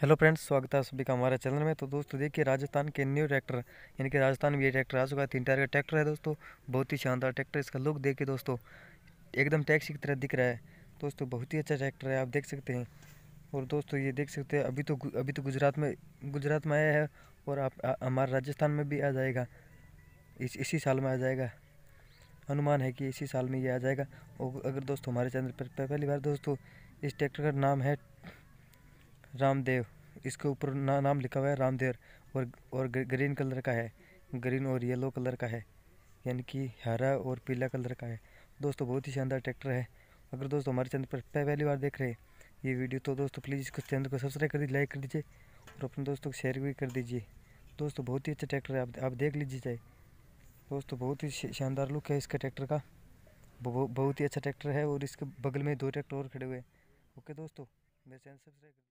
hello friends स्वागत है सभी का हमारे चैनल में तो दोस्तों देखिए राजस्थान के न्यू ट्रैक्टर यानी कि राजस्थान में ये ट्रैक्टर आ चुका है तीन टायर का ट्रैक्टर है दोस्तों बहुत ही शानदार ट्रैक्टर इसका लुक देखिए दोस्तों एकदम टैक्सी की तरह दिख रहा है दोस्तों बहुत ही अच्छा ट्रैक्टर है आप देख सकते हैं और दोस्तों ये देख सकते हैं अभी तो अभी तो गुजरात में गुजरात में आया है और आप हमारे राजस्थान में भी आ जाएगा इस इसी साल में आ जाएगा अनुमान है कि इसी साल में ये आ जाएगा और अगर दोस्तों हमारे चैनल पर पहली बार दोस्तों इस ट्रैक्टर का नाम है रामदेव इसके ऊपर ना नाम लिखा हुआ है रामदेव और और ग्रीन कलर का है ग्रीन और येलो कलर का है यानी कि हरा और पीला कलर का है दोस्तों बहुत ही शानदार ट्रैक्टर है अगर दोस्तों हमारे चैनल पर पहली बार देख रहे हैं ये वीडियो तो दोस्तों प्लीज़ इसको चैनल को सब्सक्राइब कर दीजिए लाइक कर दीजिए और अपने दोस्तों को शेयर भी कर दीजिए दोस्तों बहुत ही अच्छा ट्रैक्टर है आप आप देख लीजिए चाहे दोस्तों बहुत ही शानदार लुक है इसके ट्रैक्टर का बहुत ही अच्छा ट्रैक्टर है और इसके बगल में दो ट्रैक्टर और खड़े हुए हैं ओके दोस्तों मेरे चैनल सब्सक्राइब